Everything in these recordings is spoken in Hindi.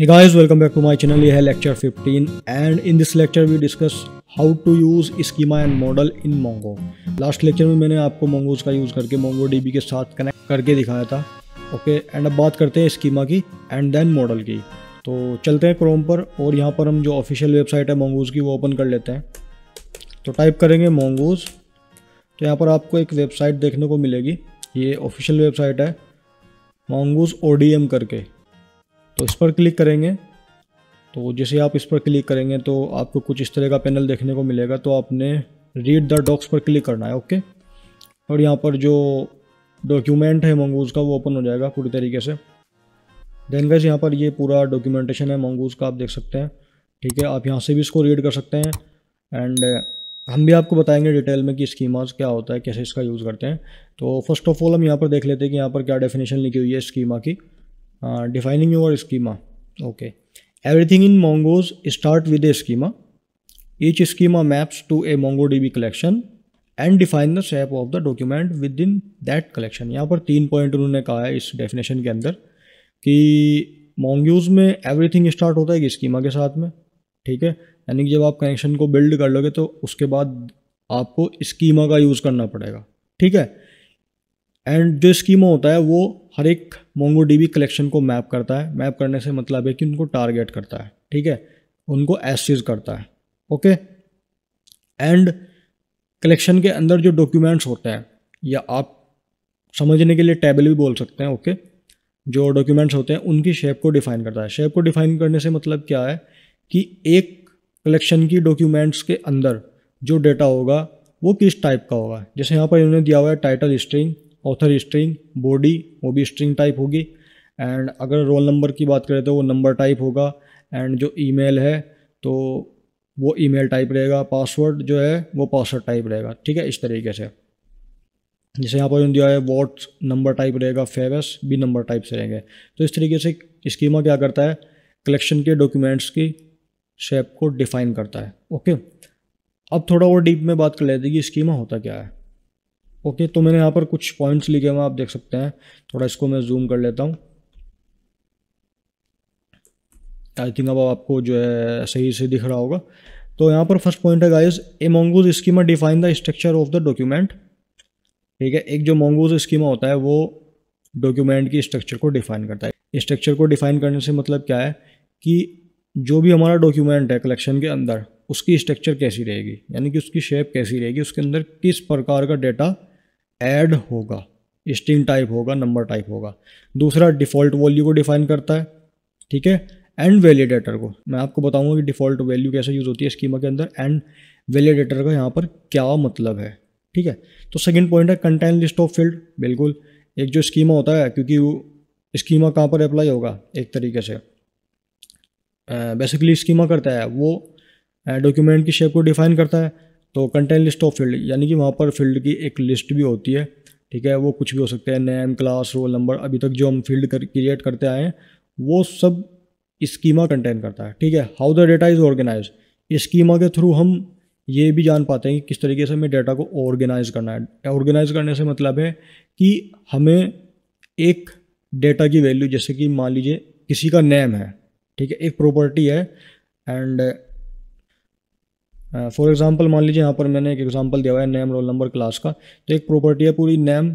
Hey guys, welcome back to my channel. ये है lecture 15 and in this lecture we discuss how to use schema and model in Mongo. Last lecture में मैंने आपको Mongo's का use करके MongoDB के साथ connect करके दिखाया था okay, and अब बात करते हैं schema की and then model की तो चलते हैं Chrome पर और यहाँ पर हम जो official website है मोंगोज़ की वो open कर लेते हैं तो type करेंगे मोंगोज़ तो यहाँ पर आपको एक website देखने को मिलेगी ये official website है मोंगोज़ ओ करके तो इस पर क्लिक करेंगे तो जैसे आप इस पर क्लिक करेंगे तो आपको कुछ इस तरह का पैनल देखने को मिलेगा तो आपने रीड द डॉक्स पर क्लिक करना है ओके और यहाँ पर जो डॉक्यूमेंट है मंगूज का वो ओपन हो जाएगा पूरी तरीके से देन गैस यहाँ पर ये पूरा डॉक्यूमेंटेशन है मंगूज का आप देख सकते हैं ठीक है आप यहाँ से भी इसको रीड कर सकते हैं एंड uh, हम भी आपको बताएंगे डिटेल में कि स्कीमाज क्या होता है कैसे इसका यूज़ करते हैं तो फर्स्ट ऑफ ऑल हम यहाँ पर देख लेते हैं कि यहाँ पर क्या डेफिनेशन लिखी हुई है स्कीमा की defining your everything in Mongoose start with a schema each schema maps to a MongoDB collection and define the shape of the document within that collection यहाँ पर तीन पॉइंट उन्होंने कहा है इस डेफिनेशन के अंदर कि मोंगोज़ में एवरीथिंग स्टार्ट होता है कि स्कीमा के साथ में ठीक है यानी कि जब आप कनेक्शन को बिल्ड कर लोगे तो उसके बाद आपको स्कीमा का यूज़ करना पड़ेगा ठीक है एंड जो स्कीमो होता है वो हर एक मोंगो डी कलेक्शन को मैप करता है मैप करने से मतलब है कि उनको टारगेट करता है ठीक है उनको एसिज करता है ओके एंड कलेक्शन के अंदर जो डॉक्यूमेंट्स होते हैं या आप समझने के लिए टेबल भी बोल सकते हैं ओके जो डॉक्यूमेंट्स होते हैं उनकी शेप को डिफाइन करता है शेप को डिफाइन करने से मतलब क्या है कि एक कलेक्शन की डॉक्यूमेंट्स के अंदर जो डेटा होगा वो किस टाइप का होगा जैसे यहाँ पर इन्होंने दिया हुआ है title string author string body वो भी स्ट्रिंग टाइप होगी एंड अगर रोल नंबर की बात करें तो वो नंबर टाइप होगा एंड जो ईमेल है तो वो ईमेल टाइप रहेगा पासवर्ड जो है वो पासवर्ड टाइप रहेगा ठीक है इस तरीके से जैसे यहाँ पर दिया है वॉट नंबर टाइप रहेगा फेवस भी नंबर टाइप से रहेंगे तो इस तरीके से स्कीमा क्या करता है कलेक्शन के डॉक्यूमेंट्स की शेप को डिफाइन करता है ओके अब थोड़ा और डीप में बात कर लेते हैं कि स्कीमा होता क्या है ओके तो मैंने यहाँ पर कुछ पॉइंट्स लिखे हुए आप देख सकते हैं थोड़ा इसको मैं जूम कर लेता हूँ आई थिंक अब आपको जो है सही से दिख रहा होगा तो यहाँ पर फर्स्ट पॉइंट है guys a Mongoose schema define the structure of the document ठीक है एक जो मोंगूज स्कीमा होता है वो डॉक्यूमेंट की स्ट्रक्चर को डिफाइन करता है स्ट्रक्चर को डिफाइन करने से मतलब क्या है कि जो भी हमारा डॉक्यूमेंट है कलेक्शन के अंदर उसकी स्ट्रक्चर कैसी रहेगी यानी कि उसकी शेप कैसी रहेगी उसके अंदर किस प्रकार का डेटा ऐड होगा स्ट्रिंग टाइप होगा नंबर टाइप होगा दूसरा डिफ़ॉल्ट वैल्यू को डिफाइन करता है ठीक है एंड वैलिडेटर को मैं आपको बताऊंगा कि डिफ़ॉल्ट वैल्यू कैसे यूज़ होती है स्कीमा के अंदर एंड वैलिडेटर का यहाँ पर क्या मतलब है ठीक है तो सेकेंड पॉइंट है कंटेंट लिस्ट ऑफ फील्ड बिल्कुल एक जो स्कीमा होता है क्योंकि स्कीमा कहाँ पर अप्लाई होगा एक तरीके से बेसिकली स्कीमा करता है वो डॉक्यूमेंट की शेप को डिफाइन करता है तो कंटेंट लिस्ट ऑफ फील्ड यानी कि वहाँ पर फील्ड की एक लिस्ट भी होती है ठीक है वो कुछ भी हो सकते हैं नेम क्लास रोल नंबर अभी तक जो हम फील्ड कर क्रिएट करते आए हैं वो सब स्कीमा कंटेन करता है ठीक है how the data is organise schema के थ्रू हम ये भी जान पाते हैं कि किस तरीके से हमें डेटा को ऑर्गेनाइज करना है ऑर्गेनाइज करने से मतलब है कि हमें एक डेटा की वैल्यू जैसे कि मान लीजिए किसी का नेम है ठीक है एक प्रॉपर्टी है एंड फॉर uh, एग्जांपल मान लीजिए यहाँ पर मैंने एक एग्जांपल दिया हुआ है नेम रोल नंबर क्लास का तो एक प्रॉपर्टी है पूरी नेम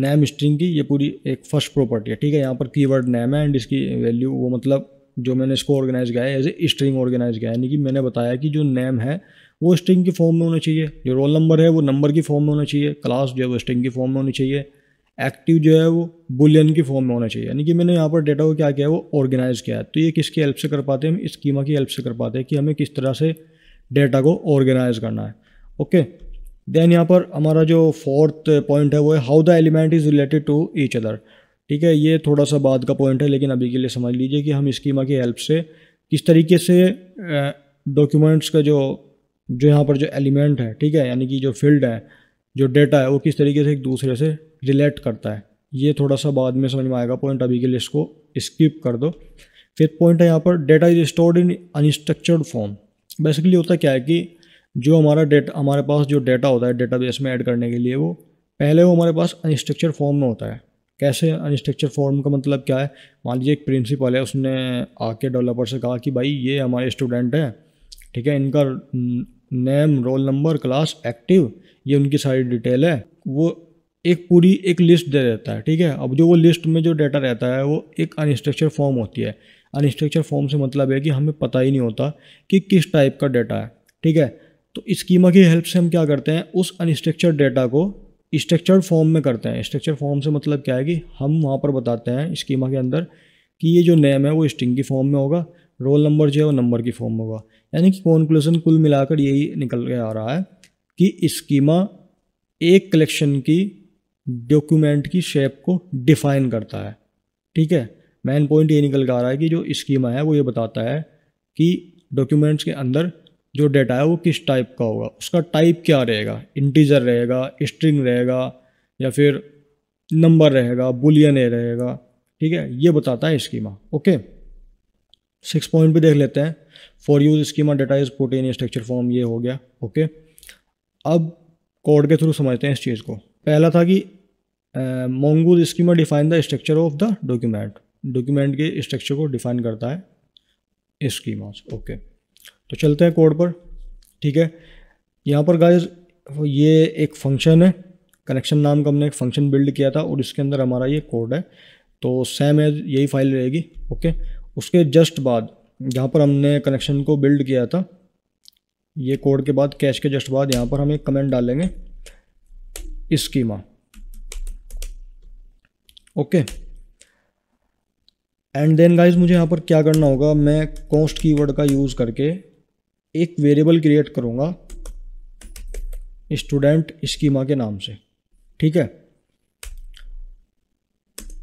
नेम स्ट्रिंग की ये पूरी एक फर्स्ट प्रॉपर्टी है ठीक है यहाँ पर कीवर्ड नेम है एंड इसकी वैल्यू वो मतलब जो मैंने इसको ऑर्गेनाइज किया है एज ए स्ट्रिंग ऑर्गेनाइज किया है यानी कि मैंने बताया कि जो नेम है वो स्ट्रिंग की फॉर्म में होना चाहिए जो रोल नंबर है वो नंबर की फॉर्म में होना चाहिए क्लास जो है वो स्ट्रिंग की फॉर्म में होनी चाहिए एक्टिव जो है वो बुलियन की फॉर्म में होना चाहिए यानी कि मैंने यहाँ पर डेटा को क्या किया है वो ऑर्गेनाइज़ किया है तो ये किसकी हेल्प से कर पाते हैं हम स्कीमा की हेल्प से कर पाते हैं कि हमें किस तरह से डेटा को ऑर्गेनाइज करना है ओके देन यहाँ पर हमारा जो फोर्थ पॉइंट है वो है how the element is related to each other ठीक है ये थोड़ा सा बाद का पॉइंट है लेकिन अभी के लिए समझ लीजिए कि हम स्कीमा की हेल्प से किस तरीके से डॉक्यूमेंट्स का जो जो यहाँ पर जो एलिमेंट है ठीक है यानी कि जो फील्ड है जो डेटा है वो किस तरीके से एक दूसरे से रिलेट करता है ये थोड़ा सा बाद में समझ में आएगा पॉइंट अभी के लिए इसको स्किप कर दो फिर पॉइंट है यहाँ पर data is stored in unstructured form basically होता क्या है कि जो हमारा डेटा हमारे पास जो डेटा होता है डेटा में ऐड करने के लिए वो पहले वो हमारे पास अनस्ट्रक्चर फॉर्म में होता है कैसे अनस्ट्रक्चर फॉर्म का मतलब क्या है मान लीजिए एक प्रिंसिपल है उसने आके डेवलपर से कहा कि भाई ये हमारे स्टूडेंट हैं ठीक है इनका name roll number class active ये उनकी सारी डिटेल है वो एक पूरी एक लिस्ट दे देता है ठीक है अब जो वो लिस्ट में जो डाटा रहता है वो एक अनस्ट्रक्चर फॉर्म होती है अनस्ट्रक्चर फॉर्म से मतलब है कि हमें पता ही नहीं होता कि किस टाइप का डाटा है ठीक है तो स्कीमा की हेल्प से हम क्या करते हैं उस अनस्ट्रक्चर डाटा को स्ट्रक्चर फॉर्म में करते हैं स्ट्रक्चर फॉर्म से मतलब क्या है कि हम वहाँ पर बताते हैं स्कीमा के अंदर कि ये जो नेम है वो स्ट्रिंग की फॉर्म में होगा रोल नंबर जो है वो नंबर की फॉर्म होगा यानी कि कॉन्क्लूसन कुल मिलाकर यही निकल के आ रहा है कि स्कीमा एक कलेक्शन की डॉक्यूमेंट की शेप को डिफाइन करता है ठीक है मेन पॉइंट ये निकल के आ रहा है कि जो स्कीमा है वो ये बताता है कि डॉक्यूमेंट्स के अंदर जो डेटा है वो किस टाइप का होगा उसका टाइप क्या रहेगा इंटीजर रहेगा स्ट्रिंग रहेगा या फिर नंबर रहेगा बुलियन रहेगा ठीक है ये बताता है स्कीमा ओके सिक्स पॉइंट भी देख लेते हैं for use schema data is protein structure form ये हो गया ओके अब कोड के थ्रू समझते हैं इस चीज़ को पहला था कि Mongoose schema define the structure of the document document के स्ट्रक्चर को डिफाइन करता है स्कीमा ओके तो चलते हैं कोड पर ठीक है यहाँ पर गाइज ये एक फंक्शन है कनेक्शन नाम का हमने एक फंक्शन बिल्ड किया था और इसके अंदर हमारा ये कोड है तो सेम एज यही फाइल रहेगी ओके okay? उसके जस्ट बाद जहाँ पर हमने कनेक्शन को बिल्ड किया था ये कोड के बाद कैश के जस्ट बाद यहाँ पर हम एक कमेंट डालेंगे schema okay and then guys मुझे यहाँ पर क्या करना होगा मैं कॉस्ट कीवर्ड का यूज़ करके एक वेरिएबल क्रिएट करूँगा स्टूडेंट स्कीमा के नाम से ठीक है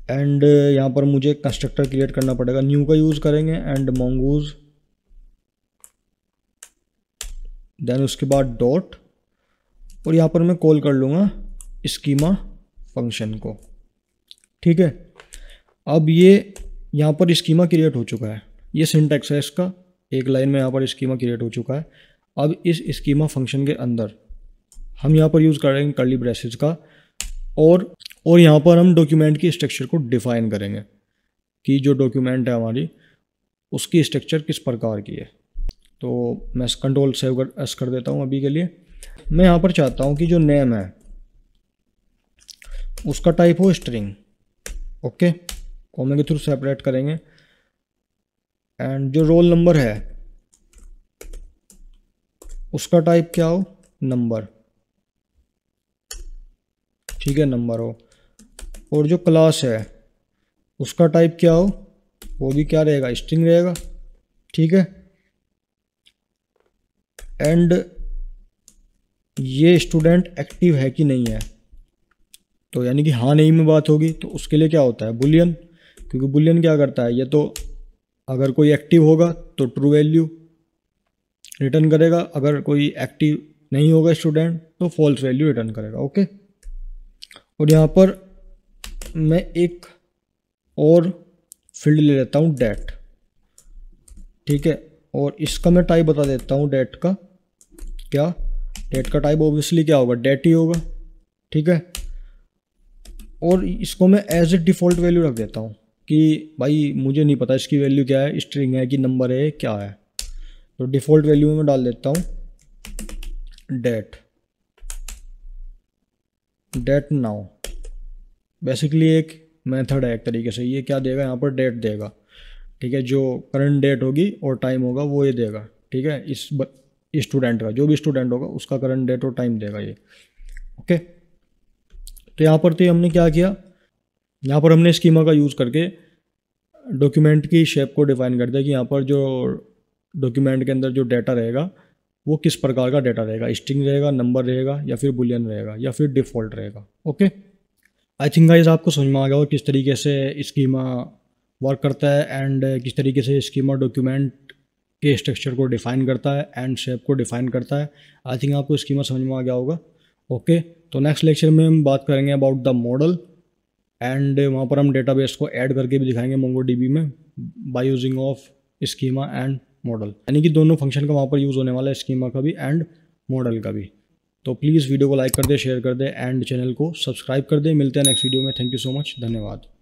एंड uh, यहाँ पर मुझे कंस्ट्रक्टर क्रिएट करना पड़ेगा न्यू का यूज़ करेंगे एंड मोंगूज देन उसके बाद डॉट और यहाँ पर मैं कॉल कर लूँगा स्कीमा फंक्शन को ठीक है अब ये यहाँ पर स्कीमा क्रिएट हो चुका है ये सिंटेक्स है इसका एक लाइन में यहाँ पर स्कीमा क्रिएट हो चुका है अब इस स्कीमा फंक्शन के अंदर हम यहाँ पर यूज़ करेंगे कर्ली ब्रेसेस का और और यहाँ पर हम डॉक्यूमेंट की स्ट्रक्चर को डिफाइन करेंगे कि जो डॉक्यूमेंट है हमारी उसकी स्ट्रक्चर किस प्रकार की है तो मैं कंट्रोल सेव कर एस कर देता हूँ अभी के लिए मैं यहाँ पर चाहता हूँ कि जो नेम है उसका टाइप हो स्ट्रिंग ओके कॉमन के थ्रू सेपरेट करेंगे एंड जो रोल नंबर है उसका टाइप क्या हो नंबर ठीक है नंबर हो और जो क्लास है उसका टाइप क्या हो वो भी क्या रहेगा स्ट्रिंग रहेगा ठीक है एंड ये स्टूडेंट एक्टिव है कि नहीं है तो यानी कि हाँ नहीं में बात होगी तो उसके लिए क्या होता है बुलियन क्योंकि बुलियन क्या करता है ये तो अगर कोई एक्टिव होगा तो ट्रू वैल्यू रिटर्न करेगा अगर कोई एक्टिव नहीं होगा स्टूडेंट तो फॉल्स वैल्यू रिटर्न करेगा ओके और यहाँ पर मैं एक और फील्ड ले लेता हूँ डेट ठीक है और इसका मैं टाइप बता देता हूँ डेट का क्या डेट का टाइप ऑब्वियसली क्या होगा डेट ही होगा ठीक है और इसको मैं एज ए डिफ़ॉल्ट वैल्यू रख देता हूँ कि भाई मुझे नहीं पता इसकी वैल्यू क्या है स्ट्रिंग है कि नंबर है क्या है तो डिफ़ॉल्ट वैल्यू में मैं डाल देता हूँ डेट डेट नाउ बेसिकली एक मेथड है एक तरीके से ये क्या देगा यहाँ पर डेट देगा ठीक है जो करंट डेट होगी और टाइम होगा वो ये देगा ठीक है इस स्टूडेंट का जो भी स्टूडेंट होगा उसका करंट डेट और टाइम देगा ये ओके तो यहाँ पर तो हमने क्या किया यहाँ पर हमने स्कीमा का यूज़ करके डॉक्यूमेंट की शेप को डिफाइन कर दिया कि यहाँ पर जो डॉक्यूमेंट के अंदर जो डाटा रहेगा वो किस प्रकार का डाटा रहेगा स्ट्रिंग रहेगा नंबर रहेगा या फिर बुलियन रहेगा या फिर डिफ़ॉल्ट रहेगा ओके आई थिंक गाइज आपको समझ में आ गया हो किस तरीके से स्कीमा वर्क करता है एंड किस तरीके से स्कीमा डॉक्यूमेंट के स्ट्रक्चर को डिफाइन करता है एंड शेप को डिफाइन करता है आई थिंक आपको स्कीमा समझ में आ गया होगा ओके तो नेक्स्ट लेक्चर में हम बात करेंगे अबाउट द मॉडल एंड वहाँ पर हम डेटाबेस को ऐड करके भी दिखाएंगे मोंगो बी में by using of schema and model यानी कि दोनों फंक्शन का वहाँ पर यूज़ होने वाला है स्कीमा का भी एंड मॉडल का भी तो प्लीज़ वीडियो को लाइक कर दे शेयर कर दे एंड चैनल को सब्सक्राइब कर दे मिलते हैं नेक्स्ट वीडियो में थैंक यू सो मच धन्यवाद